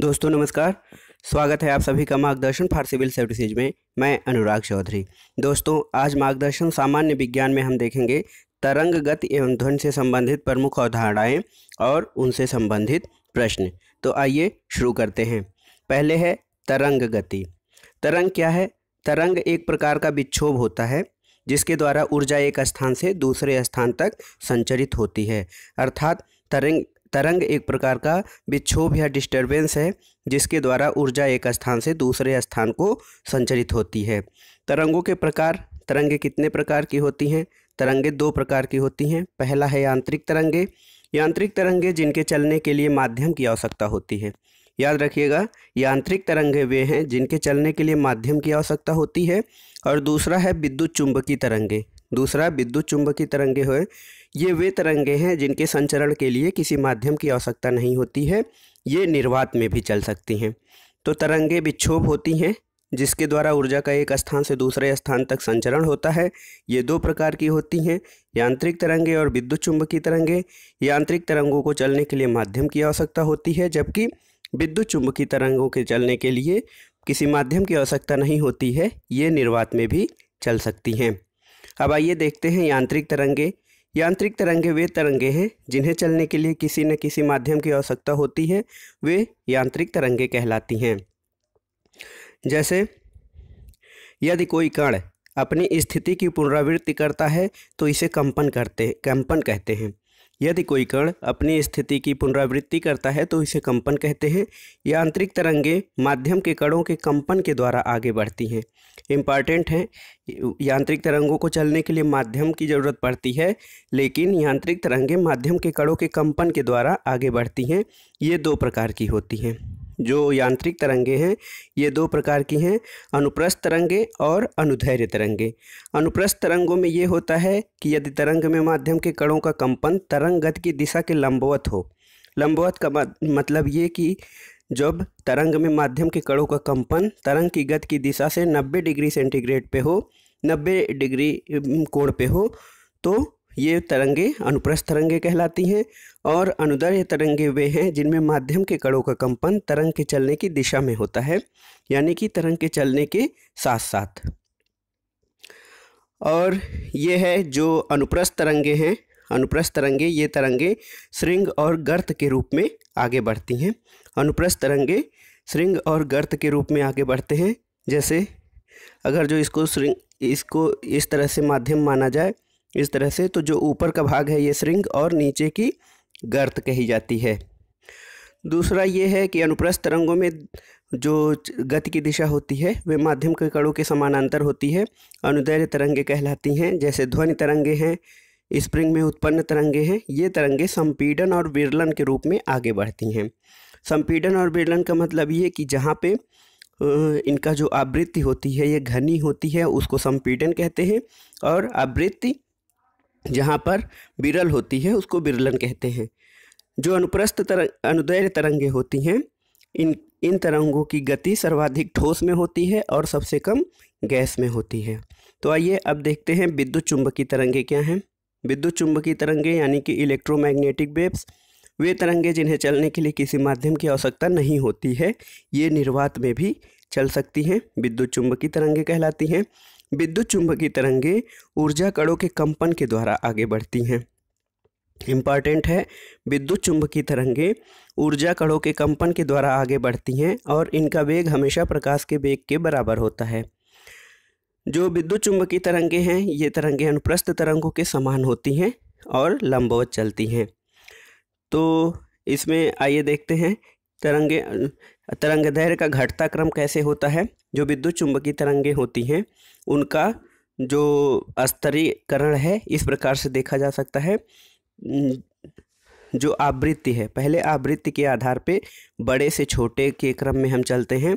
दोस्तों नमस्कार स्वागत है आप सभी का मार्गदर्शन फॉर सिविल सर्विसेज में मैं अनुराग चौधरी दोस्तों आज मार्गदर्शन सामान्य विज्ञान में हम देखेंगे तरंग गति एवं ध्वनि से संबंधित प्रमुख अवधारणाएं और उनसे संबंधित प्रश्न तो आइए शुरू करते हैं पहले है तरंग गति तरंग क्या है तरंग एक प्रकार का विक्षोभ होता है जिसके द्वारा ऊर्जा एक स्थान से दूसरे स्थान तक संचरित होती है अर्थात तरंग तरंग एक प्रकार का विक्षोभ या डिस्टरबेंस है जिसके द्वारा ऊर्जा एक स्थान से दूसरे स्थान को संचरित होती है तरंगों के प्रकार तरंगे कितने प्रकार की होती हैं तरंगे दो प्रकार की होती हैं पहला है यांत्रिक तरंगे यांत्रिक तरंगे जिनके चलने के लिए माध्यम की आवश्यकता होती है याद रखिएगा यांत्रिक तरंगे वे हैं जिनके चलने के लिए माध्यम की आवश्यकता होती है और दूसरा है विद्युत चुंबकीय तरंगे दूसरा विद्युत चुंबकीय तरंगे हुए ये वे तरंगे हैं जिनके संचरण के लिए किसी माध्यम की आवश्यकता नहीं होती है ये निर्वात में भी चल सकती हैं तो तरंगे विक्षोभ होती हैं जिसके द्वारा ऊर्जा का एक स्थान से दूसरे स्थान तक संचरण होता है ये दो प्रकार की होती हैं यांत्रिक तरंगे और विद्युत चुंबकीय तरंगे यांत्रिक तरंगों को चलने के लिए माध्यम की आवश्यकता होती है जबकि विद्युत चुंबकीय तरंगों के चलने के लिए किसी माध्यम की आवश्यकता नहीं होती है ये निर्वात में भी चल सकती हैं अब आइए देखते हैं यांत्रिक तरंगे यांत्रिक तरंगे वे तरंगे हैं जिन्हें चलने के लिए किसी न किसी माध्यम की आवश्यकता होती है वे यांत्रिक तरंगे कहलाती हैं जैसे यदि कोई कण अपनी स्थिति की पुनरावृत्ति करता है तो इसे कंपन करते कंपन कहते हैं यदि कोई कण अपनी स्थिति की पुनरावृत्ति करता है तो इसे कंपन कहते हैं ये आंतरिक तरंगे माध्यम के कणों के कंपन के द्वारा आगे बढ़ती हैं इम्पॉर्टेंट है यांत्रिक तरंगों को चलने के लिए माध्यम की ज़रूरत पड़ती है लेकिन यांत्रिक तरंगे माध्यम के कणों के कंपन के द्वारा आगे बढ़ती हैं ये दो प्रकार की होती हैं जो यांत्रिक तरंगे हैं ये दो प्रकार की हैं अनुप्रस्थ तरंगे और अनुधैर्य तरंगे अनुप्रस्थ तरंगों में ये होता है कि यदि तरंग में माध्यम के कणों का कंपन तरंग गति की दिशा के लंबवत हो लंबवत का मतलब ये कि जब तरंग में माध्यम के कणों का कंपन तरंग की गति की दिशा से 90 डिग्री सेंटीग्रेड पे हो 90 डिग्री कोण पे हो तो ये तरंगे अनुप्रस्थ तरंगे कहलाती हैं और अनुदर्य तरंगे वे हैं जिनमें माध्यम के कड़ों का कंपन तरंग के चलने की दिशा में होता है यानी कि तरंग के चलने के साथ साथ और ये है जो अनुप्रस्थ तरंगे हैं अनुप्रस्थ तरंगे ये तरंगे श्रृंग और गर्त के रूप में आगे बढ़ती हैं अनुप्रस्थ तरंगे श्रृंग और गर्त के रूप में आगे बढ़ते हैं जैसे अगर जो इसको श्रृंग इसको इस तरह से माध्यम माना जाए इस तरह से तो जो ऊपर का भाग है ये श्रृंग और नीचे की गर्त कही जाती है दूसरा ये है कि अनुप्रस्थ तरंगों में जो गति की दिशा होती है वे माध्यम के कड़ों के समानांतर होती है अनुदैर्य तरंगे कहलाती हैं जैसे ध्वनि तरंगे हैं स्प्रिंग में उत्पन्न तरंगे हैं ये तरंगे संपीडन और विरलन के रूप में आगे बढ़ती हैं संपीडन और विरलन का मतलब ये कि जहाँ पे इनका जो आवृत्ति होती है ये घनी होती है उसको संपीडन कहते हैं और आवृत्ति जहाँ पर बिरल होती है उसको बिरलन कहते हैं जो अनुप्रस्थ तरंग अनुदैर तरंगे होती हैं इन इन तरंगों की गति सर्वाधिक ठोस में होती है और सबसे कम गैस में होती है तो आइए अब देखते हैं विद्युत चुंबकीय तरंगे क्या हैं विद्युत चुंबकीय तरंगे यानी कि इलेक्ट्रोमैग्नेटिक वेव्स वे तरंगे जिन्हें चलने के लिए किसी माध्यम की आवश्यकता नहीं होती है ये निर्वात में भी चल सकती हैं विद्युत चुंबकीय तरंगे कहलाती हैं विद्युत चुंबकीय तरंगे ऊर्जा कणों के कंपन के द्वारा आगे बढ़ती हैं इम्पॉर्टेंट है विद्युत चुंबकीय तरंगे ऊर्जा कणों के कंपन के द्वारा आगे बढ़ती हैं और इनका वेग हमेशा प्रकाश के वेग के बराबर होता है जो विद्युत चुंबकीय तरंगे हैं ये तरंगे अनुप्रस्थ तरंगों के समान होती हैं और लंबवत चलती हैं तो इसमें आइए देखते हैं तरंगे तरंग दैर्घ्य का घटता क्रम कैसे होता है जो विद्युत चुंबकीय तरंगे होती हैं उनका जो स्तरीकरण है इस प्रकार से देखा जा सकता है जो आवृत्ति है पहले आवृत्ति के आधार पे बड़े से छोटे के क्रम में हम चलते हैं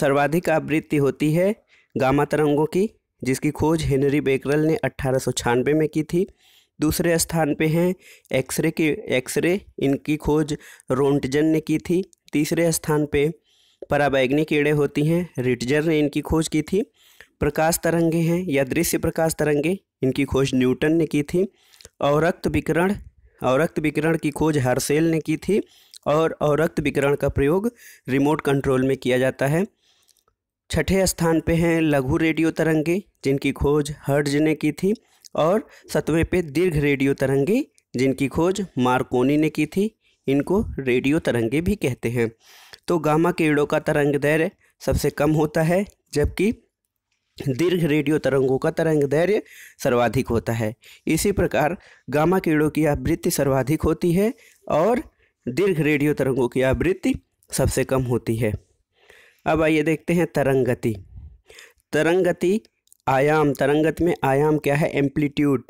सर्वाधिक आवृत्ति होती है गामा तरंगों की जिसकी खोज हेनरी बेकरल ने अट्ठारह में की थी दूसरे स्थान पे हैं एक्सरे के एक्सरे इनकी खोज रोंटजन ने की थी तीसरे स्थान पे पराबैगनी कीड़े होती हैं रिटजर ने इनकी खोज की थी प्रकाश तरंगे हैं या दृश्य प्रकाश तरंगे इनकी खोज न्यूटन ने की थी और विकरण औरक्त विकरण की खोज हर्सेल ने की थी और अवरक्त विकरण का प्रयोग रिमोट कंट्रोल में किया जाता है छठे स्थान पे हैं लघु रेडियो तरंगे जिनकी खोज हर्ज ने की थी और सतवें पे दीर्घ रेडियो तरंगे जिनकी खोज मार्कोनी ने की थी इनको रेडियो तरंगे भी कहते हैं तो गामा किरणों का तरंग दैर्य सबसे कम होता है जबकि दीर्घ रेडियो तरंगों का तरंग दैर्य सर्वाधिक होता है इसी प्रकार गामा किरणों की आवृत्ति सर्वाधिक होती है और दीर्घ रेडियो तरंगों की आवृत्ति सबसे कम होती है अब आइए देखते हैं तरंग गति तरंग गति आयाम तरंगत में आयाम क्या है एम्पलीट्यूड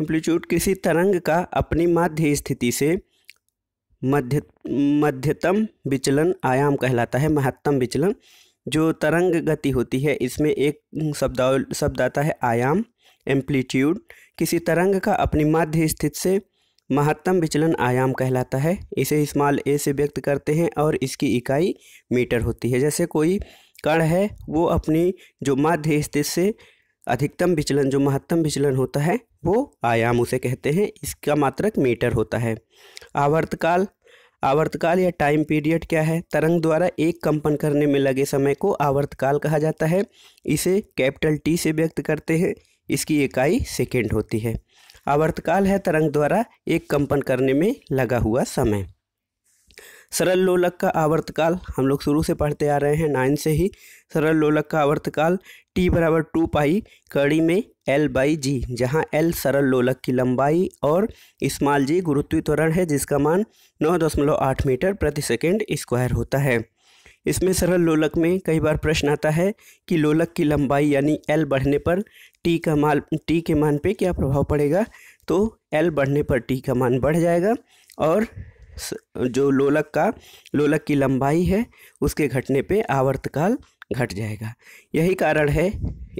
एम्पलीट्यूड किसी तरंग का अपनी माध्य स्थिति से मध्य मध्यतम विचलन आयाम कहलाता है महत्तम विचलन जो तरंग गति होती है इसमें एक शब्द शब्द आता है आयाम एम्पलीट्यूड किसी तरंग का अपनी माध्य स्थिति से महत्तम विचलन आयाम कहलाता है इसे स्मॉल ए से व्यक्त करते हैं और इसकी इकाई मीटर होती है जैसे कोई कण है वो अपनी जो मध्य स्थित से अधिकतम विचलन जो महत्तम विचलन होता है वो आयाम उसे कहते हैं इसका मात्रक मीटर होता है आवर्तकाल आवर्तकाल या टाइम पीरियड क्या है तरंग द्वारा एक कंपन करने में लगे समय को आवर्तकाल कहा जाता है इसे कैपिटल टी से व्यक्त करते हैं इसकी इकाई सेकेंड होती है आवर्तकाल है तरंग द्वारा एक कंपन करने में लगा हुआ समय सरल लोलक का आवर्तकाल हम लोग शुरू से पढ़ते आ रहे हैं नाइन से ही सरल लोलक का आवर्तकाल टी बराबर टू पाई कड़ी में एल बाई जी जहाँ एल सरल लोलक की लंबाई और इस्माल जी गुरुत्वी त्वरण है जिसका मान नौ दशमलव आठ मीटर प्रति सेकेंड स्क्वायर होता है इसमें सरल लोलक में कई बार प्रश्न आता है कि लोलक की लंबाई यानी एल बढ़ने पर टी का माल टी के मान पे क्या प्रभाव पड़ेगा तो एल बढ़ने पर टी का मान बढ़ जाएगा और जो लोलक का लोलक की लंबाई है उसके घटने पे आवर्तकाल घट जाएगा यही कारण है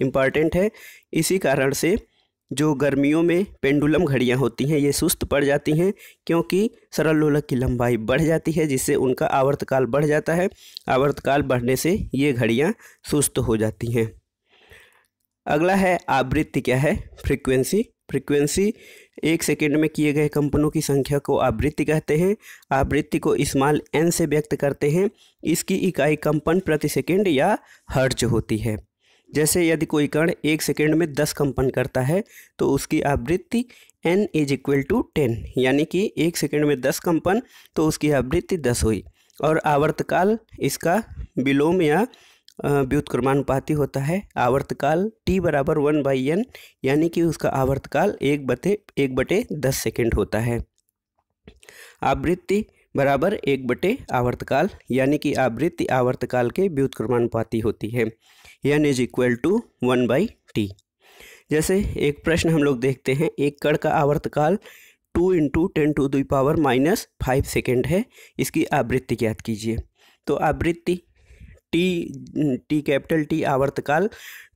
इम्पॉर्टेंट है इसी कारण से जो गर्मियों में पेंडुलम घड़ियाँ होती हैं ये सुस्त पड़ जाती हैं क्योंकि सरल लोलक की लंबाई बढ़ जाती है जिससे उनका आवर्तकाल बढ़ जाता है आवर्तकाल बढ़ने से ये घड़ियाँ सुस्त हो जाती हैं अगला है आवृत्ति क्या है फ्रीक्वेंसी फ्रीक्वेंसी एक सेकेंड में किए गए कंपनों की संख्या को आवृत्ति कहते हैं आवृत्ति को इस्माल एन से व्यक्त करते हैं इसकी इकाई कंपन प्रति सेकेंड या हर्ज होती है जैसे यदि कोई कण एक सेकेंड में दस कंपन करता है तो उसकी आवृत्ति n is equal to ten यानी कि एक सेकेंड में दस कंपन तो उसकी आवृत्ति दस हुई और आवर्तकाल इसका विलोम या व्युत्क्रमानुपाती पाती होता है आवर्तकाल टी बराबर वन बाई एन यानी कि उसका आवर्तकाल एक बटे एक बटे दस सेकेंड होता है आवृत्ति बराबर एक बटे आवर्तकाल यानी कि आवृत्ति आवर्तकाल के व्युत्क्रमानुपाती होती है n is equal to one by T जैसे एक प्रश्न हम लोग देखते हैं एक कण का आवर्तकाल two into ten to the power minus five second है इसकी आवृत्ति ज्ञात कीजिए तो आवृत्ति टी टी कैपिटल टी आवर्तकाल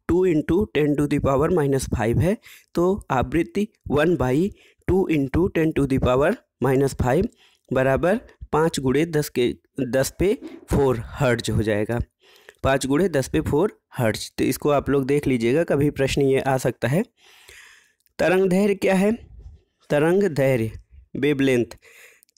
two into ten to the power minus five है तो आवृत्ति one by two into ten to the power minus five बराबर पाँच गुड़े दस के दस पे फोर हर्ज हो जाएगा पाँच गुड़े दस पे फोर हर्ज तो इसको आप लोग देख लीजिएगा कभी प्रश्न ये आ सकता है तरंग धैर्य क्या है तरंग धैर्य वेबलेंथ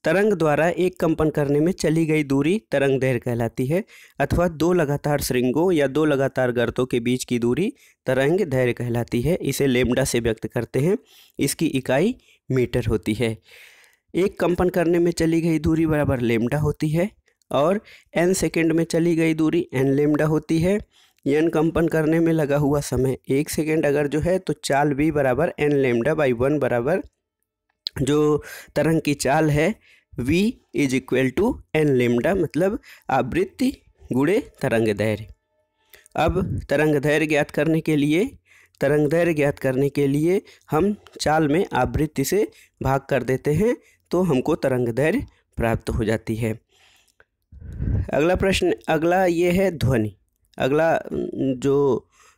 तरंग द्वारा एक कंपन करने में चली गई दूरी तरंग दैर कहलाती है अथवा दो लगातार श्रृंगों या दो लगातार गर्तों के बीच की दूरी तरंग दैर कहलाती है इसे लेमडा से व्यक्त करते हैं इसकी इकाई मीटर होती है एक कंपन करने में चली गई दूरी बराबर लेमडा होती है और एन सेकेंड में चली गई दूरी एन लेमडा होती है यन कंपन करने में लगा हुआ समय एक सेकेंड अगर जो है तो चाल बी बराबर एन लेमडा बाई वन बराबर जो तरंग की चाल है v is equal to n lambda मतलब आवृत्ति गुड़े तरंग दैर्य अब तरंग दैर्य ज्ञात करने के लिए तरंग दैर्य ज्ञात करने के लिए हम चाल में आवृत्ति से भाग कर देते हैं तो हमको तरंग दैर्य प्राप्त हो जाती है अगला प्रश्न अगला ये है ध्वनि अगला जो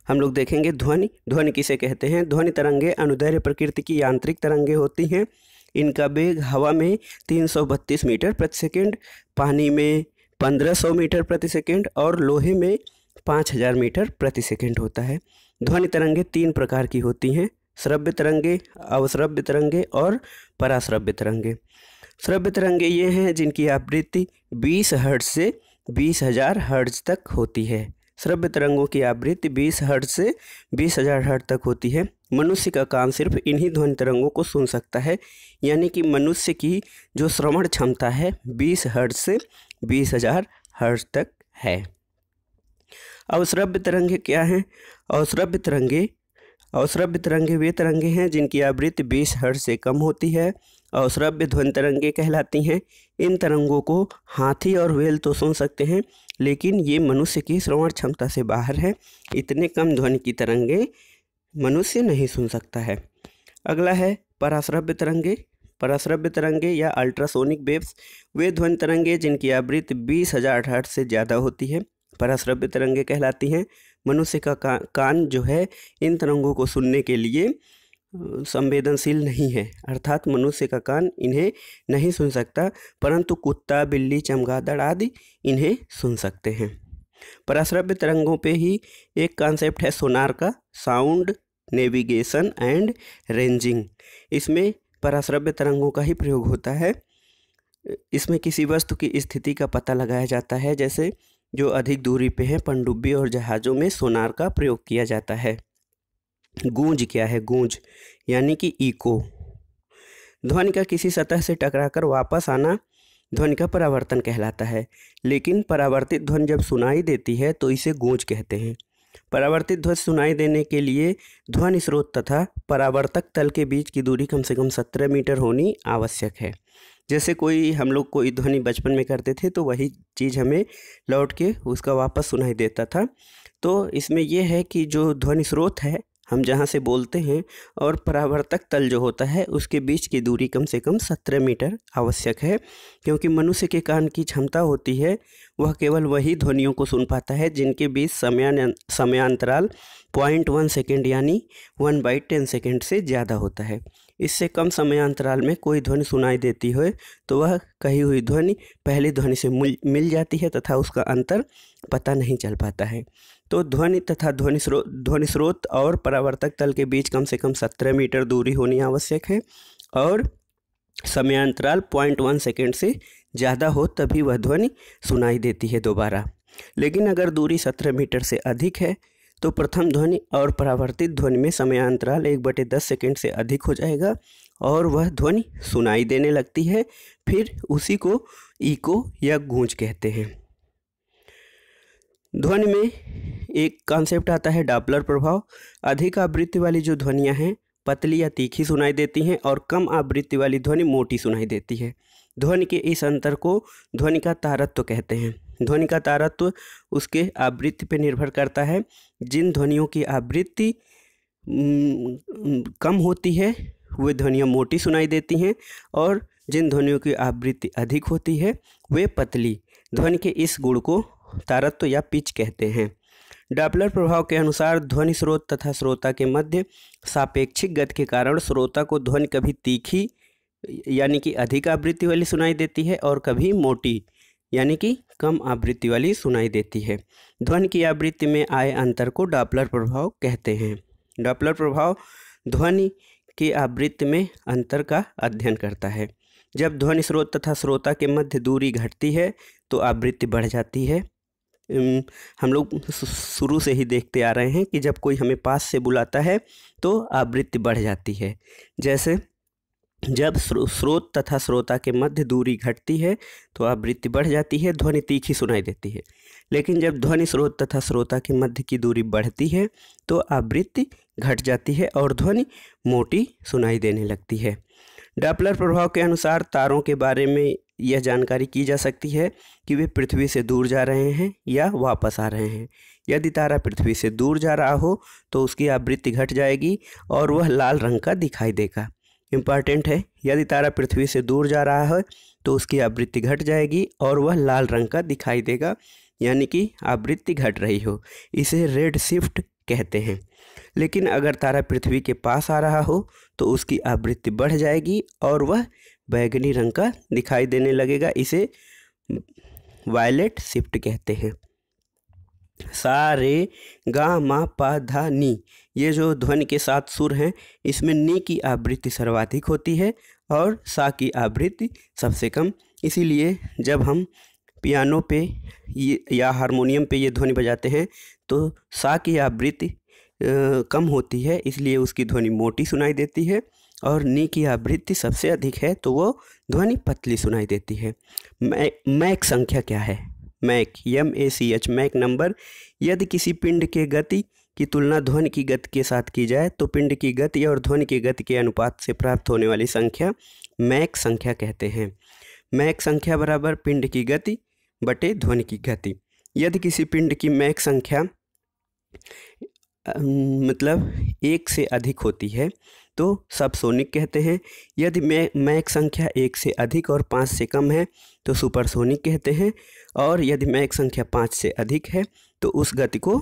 हम लोग देखेंगे ध्वनि ध्वनि किसे कहते हैं ध्वनि तरंगे अनुदैर्य प्रकृति की यांत्रिक तरंगे होती हैं इनका वेग हवा में 332 मीटर प्रति सेकंड पानी में 1500 मीटर प्रति सेकंड और लोहे में 5000 मीटर प्रति सेकंड होता है ध्वनि तरंगे तीन प्रकार की होती हैं श्रव्य तरंगे अवश्रव्य तरंगे और पराश्रव्य तरंगे श्रव्य तरंगे ये हैं जिनकी आवृत्ति 20 हर्ट से 20000 हर्ट तक होती है श्रव्य तरंगों की आवृत्ति 20 हर्ट से 20000 हर्ट तक होती है मनुष्य का कान सिर्फ इन्हीं ध्वनि तरंगों को सुन सकता है यानी कि मनुष्य की जो श्रवण क्षमता है बीस हर्ट से बीस हजार हर्ट तक है अवश्रव्य तरंगे क्या हैं अवश्रव्य तरंगे अवश्रव्य तरंगे वे तरंगे हैं जिनकी आवृत्ति बीस हर्ट से कम होती है अवश्रव्य ध्वनि तरंगे कहलाती हैं इन तरंगों को हाथी और व्हेल तो सुन सकते हैं लेकिन ये मनुष्य की श्रवण क्षमता से बाहर है इतने कम ध्वनि की तरंगे मनुष्य नहीं सुन सकता है अगला है पराश्रव्य तरंगे पराश्रव्य तरंगे या अल्ट्रासोनिक वेव्स वे ध्वनि तरंगे जिनकी आवृत्ति बीस हज़ार हर्ट से ज़्यादा होती है पराश्रव्य तरंगे कहलाती हैं मनुष्य का का कान जो है इन तरंगों को सुनने के लिए संवेदनशील नहीं है अर्थात मनुष्य का कान इन्हें नहीं सुन सकता परंतु कुत्ता बिल्ली चमगादड़ आदि इन्हें सुन सकते हैं पराश्रव्य तरंगों पे ही एक कॉन्सेप्ट है सोनार का साउंड नेविगेशन एंड रेंजिंग इसमें पराश्रव्य तरंगों का ही प्रयोग होता है इसमें किसी वस्तु की स्थिति का पता लगाया जाता है जैसे जो अधिक दूरी पे है पनडुब्बी और जहाज़ों में सोनार का प्रयोग किया जाता है गूंज क्या है गूंज यानी कि इको ध्वनि का किसी सतह से टकराकर वापस आना ध्वनि का परावर्तन कहलाता है लेकिन परावर्तित ध्वनि जब सुनाई देती है तो इसे गूंज कहते हैं परावर्तित ध्वज सुनाई देने के लिए ध्वनि स्रोत तथा परावर्तक तल के बीच की दूरी कम से कम सत्रह मीटर होनी आवश्यक है जैसे कोई हम लोग कोई ध्वनि बचपन में करते थे तो वही चीज़ हमें लौट के उसका वापस सुनाई देता था तो इसमें यह है कि जो ध्वनि स्रोत है हम जहाँ से बोलते हैं और परावर्तक तल जो होता है उसके बीच की दूरी कम से कम सत्रह मीटर आवश्यक है क्योंकि मनुष्य के कान की क्षमता होती है वह केवल वही ध्वनियों को सुन पाता है जिनके बीच समयान समयांतराल पॉइंट वन सेकेंड यानी वन बाई टेन सेकेंड से ज़्यादा होता है इससे कम समय अंतराल में कोई ध्वनि सुनाई देती हो तो वह कही हुई ध्वनि पहली ध्वनि से मिल जाती है तथा उसका अंतर पता नहीं चल पाता है तो ध्वनि तथा ध्वनि स्रोत ध्वनि स्रोत और परावर्तक तल के बीच कम से कम सत्रह मीटर दूरी होनी आवश्यक है और समयांतराल पॉइंट वन सेकेंड से ज़्यादा हो तभी वह ध्वनि सुनाई देती है दोबारा लेकिन अगर दूरी सत्रह मीटर से अधिक है तो प्रथम ध्वनि और परावर्तित ध्वनि में समयांतराल एक बटे दस सेकेंड से अधिक हो जाएगा और वह ध्वनि सुनाई देने लगती है फिर उसी को ईको या गूंज कहते हैं ध्वनि में एक कॉन्सेप्ट आता है डापलर प्रभाव अधिक आवृत्ति वाली जो ध्वनियाँ हैं पतली या तीखी सुनाई देती हैं और कम आवृत्ति वाली ध्वनि मोटी सुनाई देती है ध्वनि के इस अंतर को ध्वनि का तारत्व तो कहते हैं ध्वनि का तारत्व उसके आवृत्ति पर निर्भर करता है जिन ध्वनियों की आवृत्ति कम होती है वे ध्वनियाँ मोटी सुनाई देती हैं और जिन ध्वनियों की आवृत्ति अधिक होती है वे पतली ध्वनि के इस गुण को तारत्व या पिच कहते हैं डॉपलर प्रभाव के अनुसार ध्वनि स्रोत तथा श्रोता के मध्य सापेक्षिक गति के कारण श्रोता को ध्वनि कभी तीखी यानी कि अधिक आवृत्ति वाली सुनाई देती है और कभी मोटी यानी कि कम आवृत्ति वाली सुनाई देती है ध्वन की आवृत्ति में आए अंतर को डॉपलर प्रभाव कहते हैं डॉपलर प्रभाव ध्वनि की आवृत्ति में अंतर का अध्ययन करता है जब ध्वनि स्रोत तथा श्रोता के मध्य दूरी घटती है तो आवृत्ति बढ़ जाती है हम लोग शुरू से ही देखते आ रहे हैं कि जब कोई हमें पास से बुलाता है तो आवृत्ति बढ़ जाती है जैसे जब स्रो, स्रोत तथा श्रोता के मध्य दूरी घटती है तो आवृत्ति बढ़ जाती है ध्वनि तीखी सुनाई देती है लेकिन जब ध्वनि स्रोत तथा श्रोता के मध्य की दूरी बढ़ती है तो आवृत्ति घट जाती है और ध्वनि मोटी सुनाई देने लगती है डॉपलर प्रभाव के अनुसार तारों के बारे में यह जानकारी की जा सकती है कि वे पृथ्वी से दूर जा रहे हैं या वापस आ रहे हैं यदि तारा पृथ्वी से दूर जा रहा हो तो उसकी आवृत्ति घट जाएगी और वह लाल रंग का दिखाई देगा इम्पॉर्टेंट है यदि तारा पृथ्वी से दूर जा रहा है तो उसकी आवृत्ति घट जाएगी और वह लाल रंग का दिखाई देगा यानी कि आवृत्ति घट रही हो इसे रेड शिफ्ट कहते हैं लेकिन अगर तारा पृथ्वी के पास आ रहा हो तो उसकी आवृत्ति बढ़ जाएगी और वह बैगनी रंग का दिखाई देने लगेगा इसे वायलेट शिफ्ट कहते हैं सा रे गा मा पा धा नी ये जो ध्वनि के साथ सुर हैं इसमें नी की आवृत्ति सर्वाधिक होती है और सा की आवृत्ति सबसे कम इसीलिए जब हम पियानो पे या हारमोनियम पे ये ध्वनि बजाते हैं तो सा की आवृत्ति कम होती है इसलिए उसकी ध्वनि मोटी सुनाई देती है और नी की आवृत्ति सबसे अधिक है तो वो ध्वनि पतली सुनाई देती है मै मैक संख्या क्या है Mach M A C H Mach number यदि किसी पिंड के गति की तुलना ध्वनि की गति के साथ की जाए तो पिंड की गति और ध्वनि की गति के अनुपात से प्राप्त होने वाली संख्या मैक संख्या कहते हैं मैक संख्या बराबर पिंड की गति बटे ध्वनि की गति यदि किसी पिंड की मैक संख्या मतलब एक से अधिक होती है तो सबसोनिक कहते हैं यदि मै मैक संख्या एक से अधिक और पाँच से कम है तो सुपरसोनिक कहते हैं और यदि मैक संख्या पाँच से अधिक है तो उस गति को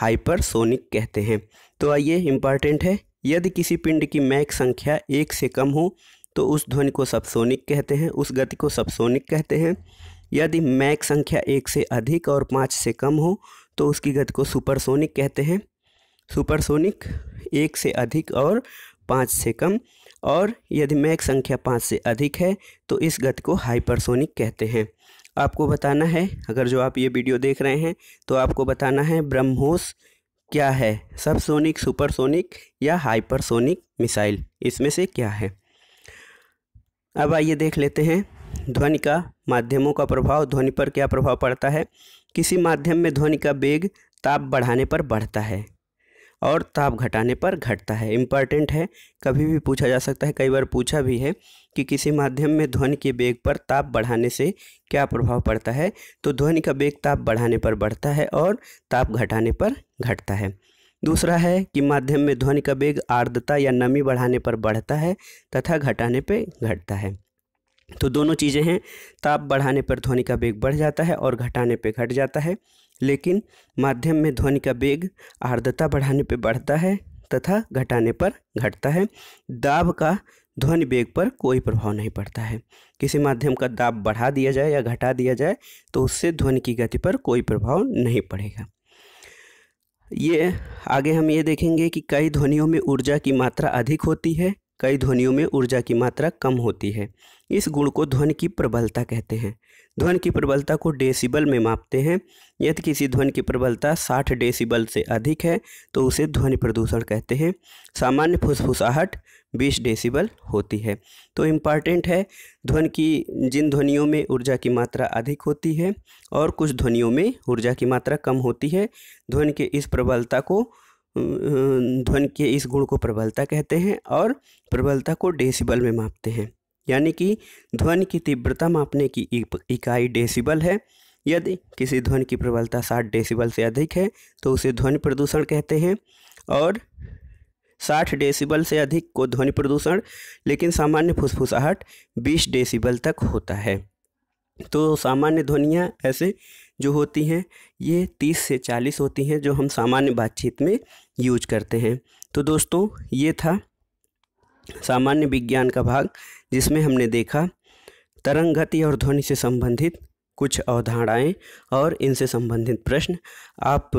हाइपरसोनिक कहते हैं तो आइए इम्पॉर्टेंट है यदि किसी पिंड की मैक संख्या एक से कम हो तो उस ध्वनि को सबसोनिक कहते हैं उस गति को सबसोनिक कहते हैं यदि मैक संख्या एक से अधिक और पाँच से कम हो तो उसकी गति को सुपरसोनिक कहते हैं सुपरसोनिक एक से अधिक और पाँच से कम और यदि मैक संख्या पाँच से अधिक है तो इस गति को हाइपरसोनिक कहते हैं आपको बताना है अगर जो आप ये वीडियो देख रहे हैं तो आपको बताना है ब्रह्मोस क्या है सबसोनिक सुपरसोनिक या हाइपरसोनिक मिसाइल इसमें से क्या है अब आइए देख लेते हैं ध्वनि का माध्यमों का प्रभाव ध्वनि पर क्या प्रभाव पड़ता है किसी माध्यम में ध्वनि का वेग ताप बढ़ाने पर बढ़ता है और ताप घटाने पर घटता है इम्पॉर्टेंट है कभी भी पूछा जा सकता है कई बार पूछा भी है कि किसी माध्यम में ध्वनि के वेग पर ताप बढ़ाने से क्या प्रभाव पड़ता है तो ध्वनि का वेग ताप बढ़ाने पर बढ़ता है और ताप घटाने पर घटता है दूसरा है कि माध्यम में ध्वनि का वेग आर्द्रता या नमी बढ़ाने पर बढ़ता है तथा घटाने पर घटता है तो दोनों चीज़ें हैं ताप बढ़ाने पर ध्वनि का वेग बढ़ जाता है और घटाने पर घट जाता है लेकिन माध्यम में ध्वनि का वेग आर्द्रता बढ़ाने पर बढ़ता है तथा घटाने पर घटता है दाब का ध्वनि वेग पर कोई प्रभाव नहीं पड़ता है किसी माध्यम का दाब बढ़ा दिया जाए या घटा दिया जाए तो उससे ध्वनि की गति पर कोई प्रभाव नहीं पड़ेगा ये आगे हम ये देखेंगे कि कई ध्वनियों में ऊर्जा की मात्रा अधिक होती है कई ध्वनियों में ऊर्जा की मात्रा कम होती है इस गुण को ध्वनि की प्रबलता कहते हैं ध्वन की प्रबलता को डेसिबल में मापते हैं यदि किसी ध्वन की प्रबलता 60 डेसिबल से अधिक है तो उसे ध्वनि प्रदूषण कहते हैं सामान्य फुसफुसाहट 20 डेसिबल होती है तो इम्पॉर्टेंट है ध्वन की जिन ध्वनियों में ऊर्जा की मात्रा अधिक होती है और कुछ ध्वनियों में ऊर्जा की मात्रा कम होती है ध्वन के इस प्रबलता को ध्वन के इस गुण को प्रबलता कहते हैं और प्रबलता को डेसिबल में मापते हैं यानी कि ध्वनि की तीव्रता मापने की इकाई डेसिबल है यदि किसी ध्वनि की प्रबलता साठ डेसिबल से अधिक है तो उसे ध्वनि प्रदूषण कहते हैं और साठ डेसिबल से अधिक को ध्वनि प्रदूषण लेकिन सामान्य फुसफुसाहट बीस डेसिबल तक होता है तो सामान्य ध्वनियाँ ऐसे जो होती हैं ये तीस से चालीस होती हैं जो हम सामान्य बातचीत में यूज करते हैं तो दोस्तों ये था सामान्य विज्ञान का भाग जिसमें हमने देखा तरंग गति और ध्वनि से संबंधित कुछ अवधारणाएं और इनसे संबंधित प्रश्न आप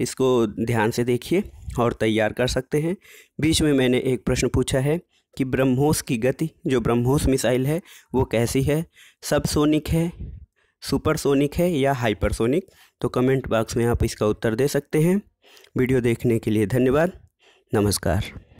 इसको ध्यान से देखिए और तैयार कर सकते हैं बीच में मैंने एक प्रश्न पूछा है कि ब्रह्मोस की गति जो ब्रह्मोस मिसाइल है वो कैसी है सबसोनिक है सुपरसोनिक है या हाइपरसोनिक तो कमेंट बॉक्स में आप इसका उत्तर दे सकते हैं वीडियो देखने के लिए धन्यवाद नमस्कार